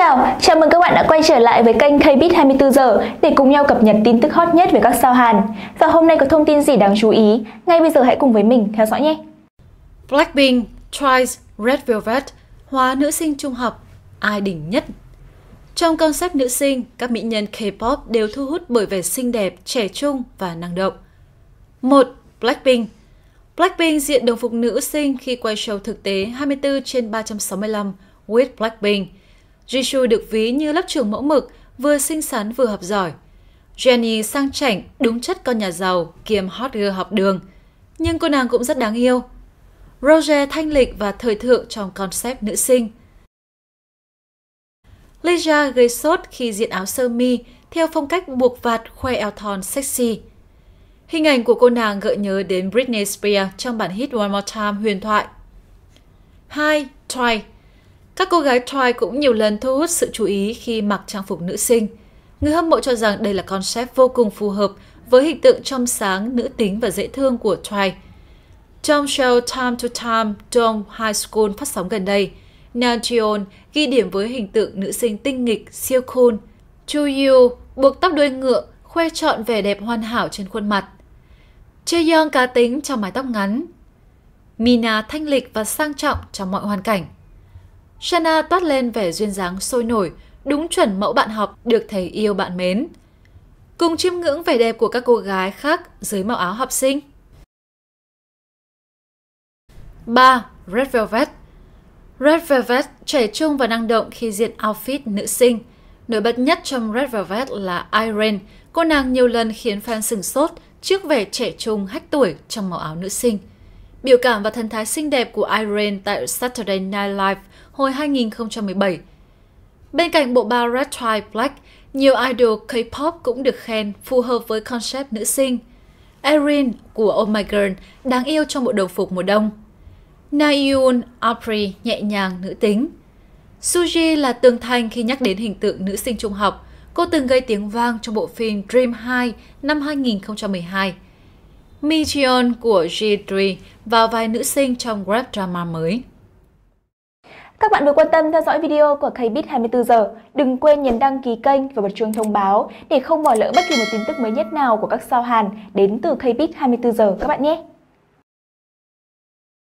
chào, chào mừng các bạn đã quay trở lại với kênh KBIT 24 giờ để cùng nhau cập nhật tin tức hot nhất về các sao Hàn. Và hôm nay có thông tin gì đáng chú ý? Ngay bây giờ hãy cùng với mình theo dõi nhé. Blackpink, Twice, Red Velvet hóa nữ sinh trung học ai đỉnh nhất. Trong concept nữ sinh, các mỹ nhân K-pop đều thu hút bởi vẻ xinh đẹp, trẻ trung và năng động. 1. Blackpink Blackpink diện đồng phục nữ sinh khi quay show thực tế 24 trên 365 with Blackpink – Jisoo được ví như lớp trường mẫu mực, vừa xinh xắn vừa học giỏi. Jenny sang chảnh, đúng chất con nhà giàu, kiêm hot girl học đường. Nhưng cô nàng cũng rất đáng yêu. Roger thanh lịch và thời thượng trong concept nữ sinh. Lisa gây sốt khi diện áo sơ mi theo phong cách buộc vạt khoe eo thon sexy. Hình ảnh của cô nàng gợi nhớ đến Britney Spears trong bản hit One More Time huyền thoại. 2. Try các cô gái Troy cũng nhiều lần thu hút sự chú ý khi mặc trang phục nữ sinh. Người hâm mộ cho rằng đây là concept vô cùng phù hợp với hình tượng trong sáng, nữ tính và dễ thương của Troy. Trong show Time to Time Dome High School phát sóng gần đây, Nanjeon ghi điểm với hình tượng nữ sinh tinh nghịch, siêu cool. Chu Yu buộc tóc đuôi ngựa, khoe trọn vẻ đẹp hoàn hảo trên khuôn mặt. Chaeyoung cá tính trong mái tóc ngắn. Mina thanh lịch và sang trọng trong mọi hoàn cảnh. Shanna toát lên vẻ duyên dáng sôi nổi, đúng chuẩn mẫu bạn học được thầy yêu bạn mến. Cùng chiêm ngưỡng vẻ đẹp của các cô gái khác dưới màu áo học sinh. 3. Red Velvet Red Velvet trẻ trung và năng động khi diện outfit nữ sinh. Nổi bật nhất trong Red Velvet là Irene, cô nàng nhiều lần khiến fan sừng sốt trước vẻ trẻ trung hách tuổi trong màu áo nữ sinh – Biểu cảm và thần thái xinh đẹp của Irene tại Saturday Night Live hồi 2017. Bên cạnh bộ ba Red Tribe Black, nhiều idol K-pop cũng được khen phù hợp với concept nữ sinh. Irene của Oh My Girl đáng yêu trong bộ đồng phục mùa đông. Naeun Apri nhẹ nhàng nữ tính. Suji là tường thành khi nhắc đến hình tượng nữ sinh trung học. Cô từng gây tiếng vang trong bộ phim Dream 2 năm 2012. Mi của G3 và vài nữ sinh trong Grab drama mới. Các bạn vừa quan tâm theo dõi video của KBIT 24 giờ. Đừng quên nhấn đăng ký kênh và bật chuông thông báo để không bỏ lỡ bất kỳ một tin tức mới nhất nào của các sao Hàn đến từ KBIT 24 giờ các bạn nhé.